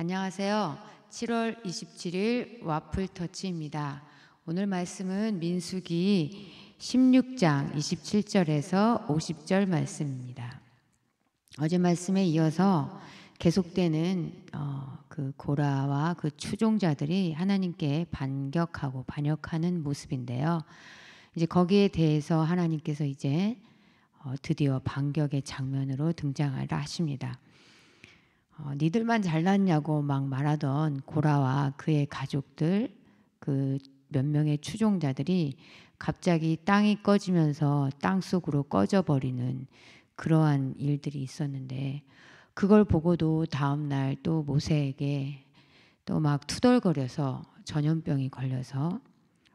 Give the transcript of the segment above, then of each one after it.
안녕하세요. 7월 27일 와플 터치입니다. 오늘 말씀은 민수기 16장 27절에서 50절 말씀입니다. 어제 말씀에 이어서 계속되는 어, 그 고라와 그 추종자들이 하나님께 반격하고 반역하는 모습인데요. 이제 거기에 대해서 하나님께서 이제 어, 드디어 반격의 장면으로 등장을 하십니다. 어, 니들만 잘났냐고 막 말하던 고라와 그의 가족들 그 몇 명의 추종자들이 갑자기 땅이 꺼지면서 땅 속으로 꺼져버리는 그러한 일들이 있었는데 그걸 보고도 다음 날 또 모세에게 또 막 투덜거려서 전염병이 걸려서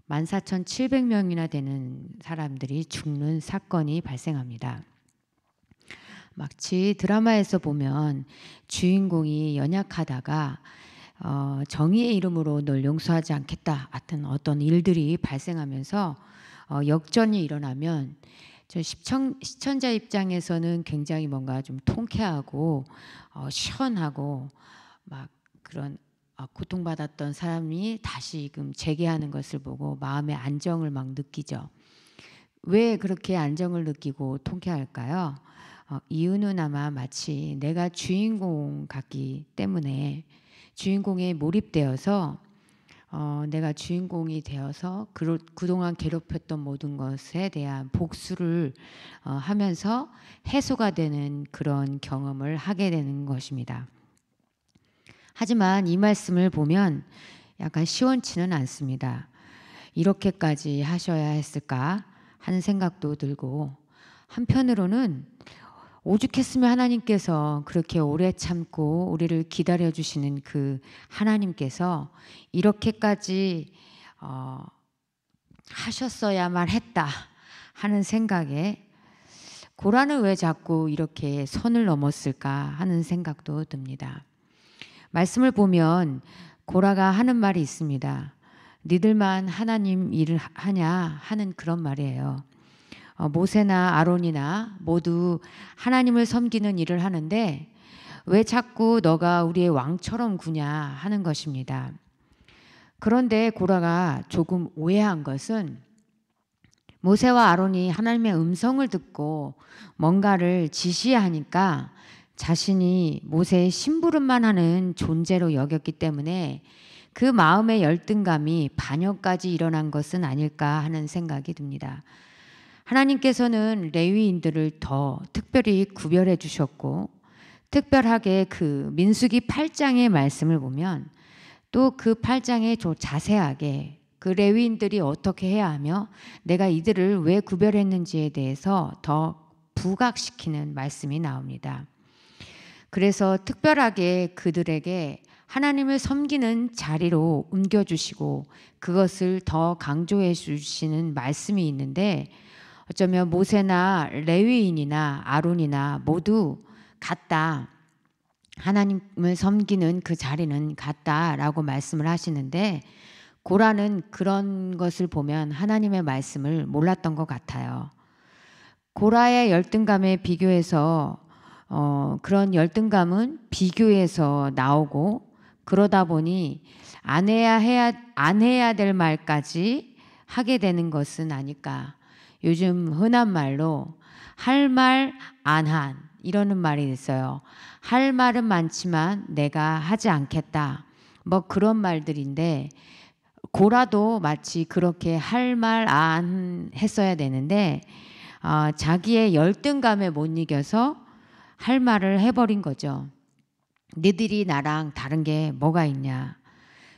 14,700명이나 되는 사람들이 죽는 사건이 발생합니다. 마치 드라마에서 보면 주인공이 연약하다가 어, 정의의 이름으로 널 용서하지 않겠다 같은 어떤 일들이 발생하면서 어, 역전이 일어나면 저 시청, 시청자 입장에서는 굉장히 뭔가 좀 통쾌하고 어, 시원하고 막 그런 어, 고통받았던 사람이 다시금 재개하는 것을 보고 마음의 안정을 막 느끼죠. 왜 그렇게 안정을 느끼고 통쾌할까요? 어, 이유는아마 마치 내가 주인공 같기 때문에 주인공에 몰입되어서 어, 내가 주인공이 되어서 그, 그동안 괴롭혔던 모든 것에 대한 복수를 어, 하면서 해소가 되는 그런 경험을 하게 되는 것입니다. 하지만 이 말씀을 보면 약간 시원치는 않습니다. 이렇게까지 하셔야 했을까 하는 생각도 들고 한편으로는 오죽했으면 하나님께서 그렇게 오래 참고 우리를 기다려 주시는 그 하나님께서 이렇게까지 어, 하셨어야만 했다 하는 생각에 고라는 왜 자꾸 이렇게 선을 넘었을까 하는 생각도 듭니다. 말씀을 보면 고라가 하는 말이 있습니다. 니들만 하나님 일을 하냐 하는 그런 말이에요. 어, 모세나 아론이나 모두 하나님을 섬기는 일을 하는데 왜 자꾸 너가 우리의 왕처럼 구냐 하는 것입니다. 그런데 고라가 조금 오해한 것은 모세와 아론이 하나님의 음성을 듣고 뭔가를 지시하니까 자신이 모세의 심부름만 하는 존재로 여겼기 때문에 그 마음의 열등감이 반역까지 일어난 것은 아닐까 하는 생각이 듭니다. 하나님께서는 레위인들을 더 특별히 구별해 주셨고 특별하게 그 민수기 8장의 말씀을 보면 또 그 8장에 좀 자세하게 그 레위인들이 어떻게 해야 하며 내가 이들을 왜 구별했는지에 대해서 더 부각시키는 말씀이 나옵니다. 그래서 특별하게 그들에게 하나님을 섬기는 자리로 옮겨주시고 그것을 더 강조해 주시는 말씀이 있는데 어쩌면 모세나 레위인이나 아론이나 모두 같다. 하나님을 섬기는 그 자리는 같다라고 말씀을 하시는데 고라는 그런 것을 보면 하나님의 말씀을 몰랐던 것 같아요. 고라의 열등감에 비교해서 어, 그런 열등감은 비교해서 나오고 그러다 보니 안 해야 해야 안 해야 될 말까지 하게 되는 것은 아닐까. 요즘 흔한 말로 할 말 안 한 이러는 말이 있어요. 할 말은 많지만 내가 하지 않겠다. 뭐 그런 말들인데 고라도 마치 그렇게 할 말 안 했어야 되는데 어, 자기의 열등감에 못 이겨서 할 말을 해버린 거죠. 니들이 나랑 다른 게 뭐가 있냐.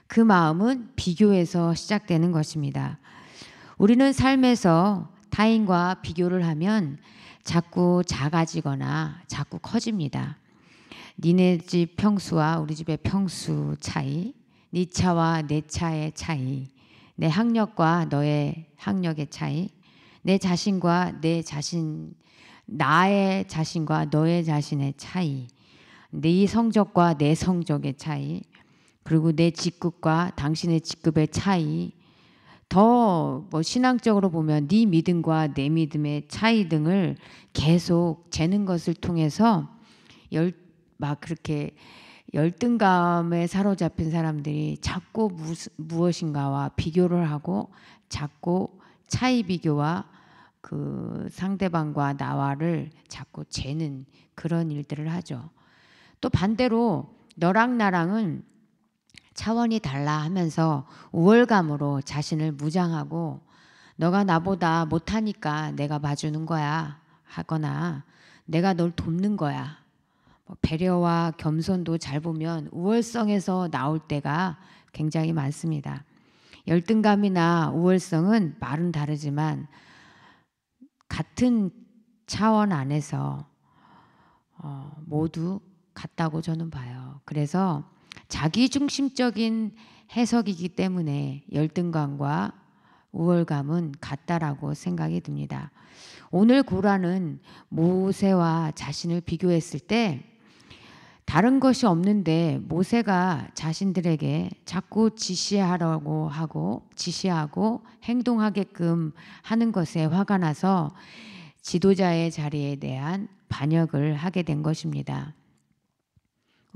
그 마음은 비교에서 시작되는 것입니다. 우리는 삶에서 타인과 비교를 하면 자꾸 작아지거나 자꾸 커집니다. 니네 집 평수와 우리 집의 평수 차이, 네 차와 내 차의 차이, 내 학력과 너의 학력의 차이, 내 자신과 내 자신, 나의 자신과 너의 자신의 차이, 네 성적과 내 성적의 차이, 그리고 내 직급과 당신의 직급의 차이, 더뭐 신앙적으로 보면 네 믿음과 내 믿음의 차이 등을 계속 재는 것을 통해서 열 막 그렇게 열등감에 사로잡힌 사람들이 자꾸 무, 무엇인가와 비교를 하고 자꾸 차이 비교와 그 상대방과 나와를 자꾸 재는 그런 일들을 하죠. 또 반대로 너랑 나랑은 차원이 달라 하면서 우월감으로 자신을 무장하고 너가 나보다 못하니까 내가 봐주는 거야 하거나 내가 널 돕는 거야. 뭐 배려와 겸손도 잘 보면 우월성에서 나올 때가 굉장히 많습니다. 열등감이나 우월성은 말은 다르지만 같은 차원 안에서 어, 모두 같다고 저는 봐요. 그래서 자기중심적인 해석이기 때문에 열등감과 우월감은 같다라고 생각이 듭니다. 오늘 고라는 모세와 자신을 비교했을 때 다른 것이 없는데 모세가 자신들에게 자꾸 지시하라고 하고 지시하고 행동하게끔 하는 것에 화가 나서 지도자의 자리에 대한 반역을 하게 된 것입니다.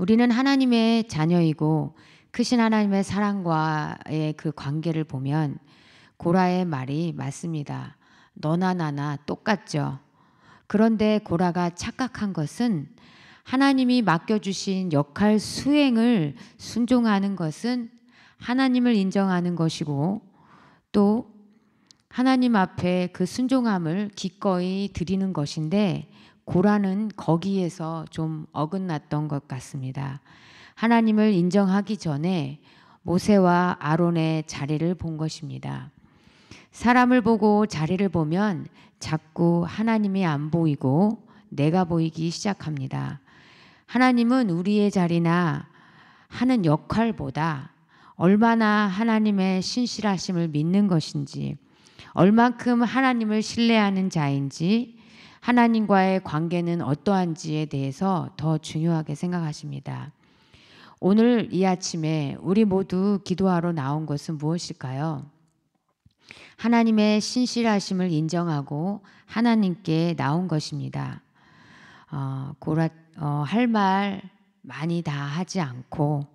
우리는 하나님의 자녀이고 크신 하나님의 사랑과의 그 관계를 보면 고라의 말이 맞습니다. 너나 나나 똑같죠. 그런데 고라가 착각한 것은 하나님이 맡겨주신 역할 수행을 순종하는 것은 하나님을 인정하는 것이고 또 하나님 앞에 그 순종함을 기꺼이 드리는 것인데 고라는 거기에서 좀 어긋났던 것 같습니다. 하나님을 인정하기 전에 모세와 아론의 자리를 본 것입니다. 사람을 보고 자리를 보면 자꾸 하나님이 안 보이고 내가 보이기 시작합니다. 하나님은 우리의 자리나 하는 역할보다 얼마나 하나님의 신실하심을 믿는 것인지, 얼만큼 하나님을 신뢰하는 자인지, 하나님과의 관계는 어떠한지에 대해서 더 중요하게 생각하십니다. 오늘 이 아침에 우리 모두 기도하러 나온 것은 무엇일까요? 하나님의 신실하심을 인정하고 하나님께 나온 것입니다. 어, 고라 어, 할 말 많이 다 하지 않고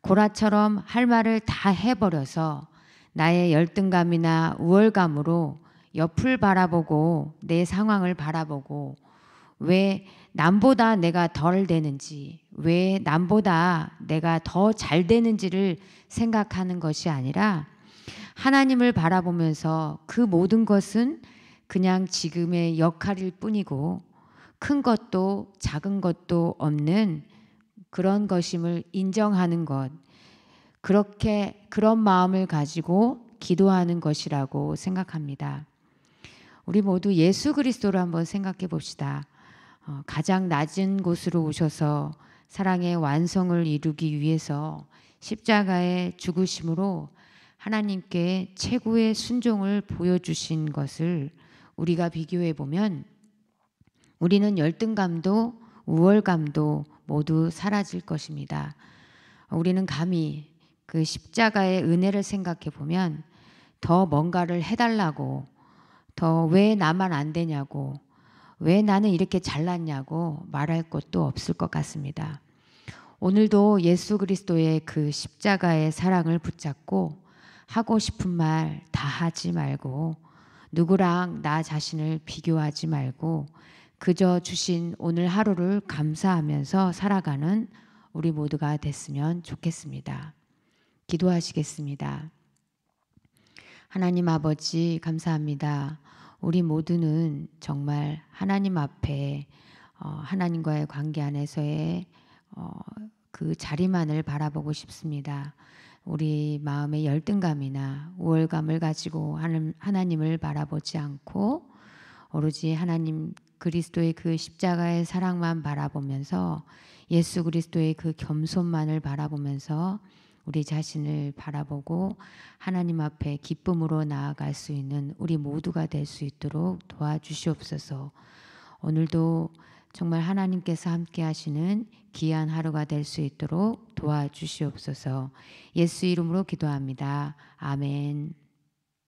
고라처럼 할 말을 다 해버려서 나의 열등감이나 우월감으로 옆을 바라보고 내 상황을 바라보고 왜 남보다 내가 덜 되는지, 왜 남보다 내가 더 잘 되는지를 생각하는 것이 아니라 하나님을 바라보면서 그 모든 것은 그냥 지금의 역할일 뿐이고 큰 것도 작은 것도 없는 그런 것임을 인정하는 것. 그렇게 그런 마음을 가지고 기도하는 것이라고 생각합니다. 우리 모두 예수 그리스도로 한번 생각해 봅시다. 어, 가장 낮은 곳으로 오셔서 사랑의 완성을 이루기 위해서 십자가의 죽으심으로 하나님께 최고의 순종을 보여주신 것을 우리가 비교해 보면 우리는 열등감도 우월감도 모두 사라질 것입니다. 우리는 감히 그 십자가의 은혜를 생각해 보면 더 뭔가를 해달라고 더왜 나만 안 되냐고, 왜 나는 이렇게 잘났냐고 말할 것도 없을 것 같습니다. 오늘도 예수 그리스도의 그 십자가의 사랑을 붙잡고 하고 싶은 말 다 하지 말고 누구랑 나 자신을 비교하지 말고 그저 주신 오늘 하루를 감사하면서 살아가는 우리 모두가 됐으면 좋겠습니다. 기도하시겠습니다. 하나님 아버지 감사합니다. 우리 모두는 정말 하나님 앞에 어, 하나님과의 관계 안에서의 어, 그 자리만을 바라보고 싶습니다. 우리 마음의 열등감이나 우월감을 가지고 하나님을 바라보지 않고 오로지 하나님 그리스도의 그 십자가의 사랑만 바라보면서 예수 그리스도의 그 겸손만을 바라보면서 우리 자신을 바라보고 하나님 앞에 기쁨으로 나아갈 수 있는 우리 모두가 될 수 있도록 도와주시옵소서. 오늘도 정말 하나님께서 함께 하시는 귀한 하루가 될 수 있도록 도와주시옵소서. 예수 이름으로 기도합니다. 아멘.